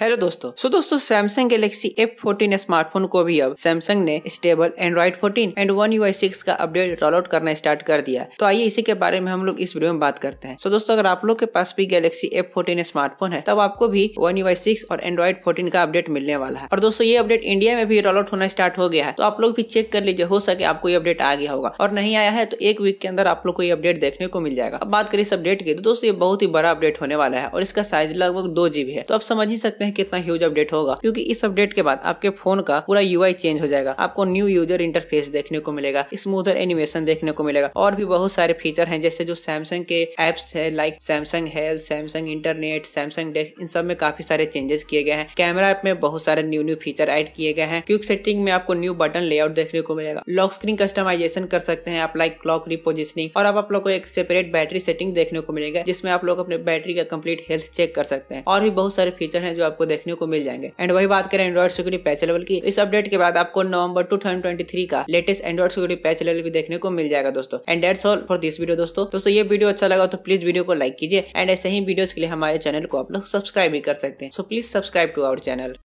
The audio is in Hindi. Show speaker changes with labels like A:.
A: हेलो दोस्तों सो so दोस्तों सैमसंग गैलेक्सी F14 स्मार्टफोन को भी अब सैमसंग ने stable Android 14 and one U का अपडेट रोल आउट करना स्टार्ट कर दिया तो आइए इसी के बारे में हम लोग इस वीडियो में बात करते हैं सो so दोस्तों अगर आप लोग के पास भी गैलेक्सी F14 स्मार्टफोन है तब आपको भी वन यू और एंड्रॉइड फोर्टीन का अपडेट मिलने वाला है और दोस्तों ये अपडेट इंडिया में भी रोल आउट होना स्टार्ट हो गया है तो आप लोग भी चेक कर लीजिए हो सके आपको ये अपडेट आ गया होगा और नहीं आया है तो एक वीक के अंदर आप लोग को ये अपडेट देखने को मिल जाएगा अब बात करें इस अपडेट की तो दोस्तों ये बहुत ही बड़ा अपडेट होने वाला है और इसका साइज लगभग दो है तो आप समझ ही सकते देखते हैं कितना ह्यूज अपडेट होगा क्योंकि इस अपडेट के बाद आपके फोन का पूरा यूआई चेंज हो जाएगा आपको न्यू यूजर इंटरफेस देखने को मिलेगा स्मूथर एनिमेशन देखने को मिलेगा और भी बहुत सारे फीचर हैं जैसे जो सैमसंग के एप्स है like Samsung health Samsung internet Samsung desk इन सब में काफी सारे चेंजेस किए गए हैं कैमरा ऐप में बहुत सारे न्यू न्यू फीचर एड किए गए हैं क्यूक सेटिंग में आपको न्यू बटन लेआउट देखने को मिलेगा लॉक स्क्रीन कस्टमाइजेशन कर सकते हैं आप लाइक क्लॉक रिपोजिशनिंग और आप लोग को एक सेपरेट बैटरी सेटिंग देखने को मिलेगा जिसमें आप लोग अपने बैटरी का कंप्लीट हेल्थ चेक कर सकते हैं और भी बहुत सारे फीचर है जो आप आपको देखने को मिल जाएंगे एंड वही बात करें एंड्रॉइड सिक्योरिटी पैच लेवल की इस अपडेट के बाद आपको नवंबर टू का latest Android security patch level भी देखने को मिल जाएगा दोस्तों and that's all for this video दोस्तों दोस्तों ये वीडियो अच्छा लगा तो प्लीज वीडियो को लाइक कीजिए एंड ऐसे ही वीडियो के लिए हमारे चैनल को आप लोग सब्सक्राइब भी कर सकते हैं so please subscribe to our channel